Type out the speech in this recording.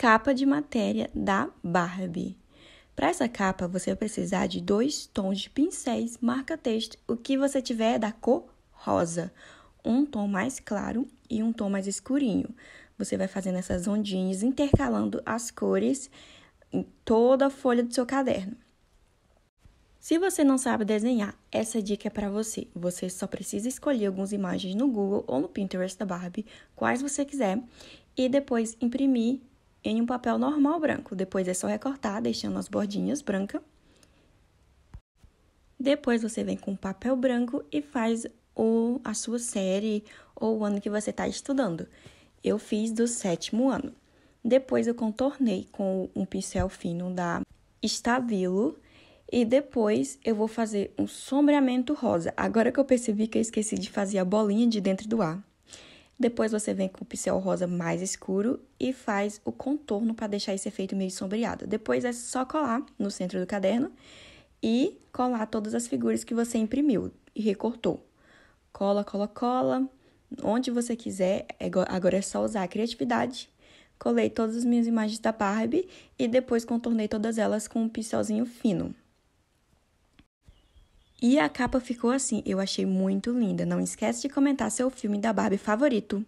capa de matéria da Barbie. Para essa capa, você vai precisar de dois tons de pincéis, marca-texto, o que você tiver é da cor rosa, um tom mais claro e um tom mais escurinho. Você vai fazendo essas ondinhas, intercalando as cores em toda a folha do seu caderno. Se você não sabe desenhar, essa dica é para você. Você só precisa escolher algumas imagens no Google ou no Pinterest da Barbie, quais você quiser, e depois imprimir em um papel normal branco. Depois é só recortar, deixando as bordinhas branca. Depois você vem com papel branco e faz o, a sua série ou o ano que você está estudando. Eu fiz do sétimo ano. Depois eu contornei com um pincel fino da Estavilo E depois eu vou fazer um sombreamento rosa. Agora que eu percebi que eu esqueci de fazer a bolinha de dentro do ar. Depois você vem com o pincel rosa mais escuro e faz o contorno para deixar esse efeito meio sombreado. Depois é só colar no centro do caderno e colar todas as figuras que você imprimiu e recortou. Cola, cola, cola, onde você quiser. É agora é só usar a criatividade. Colei todas as minhas imagens da Barbie e depois contornei todas elas com um pincelzinho fino. E a capa ficou assim, eu achei muito linda. Não esquece de comentar seu filme da Barbie favorito.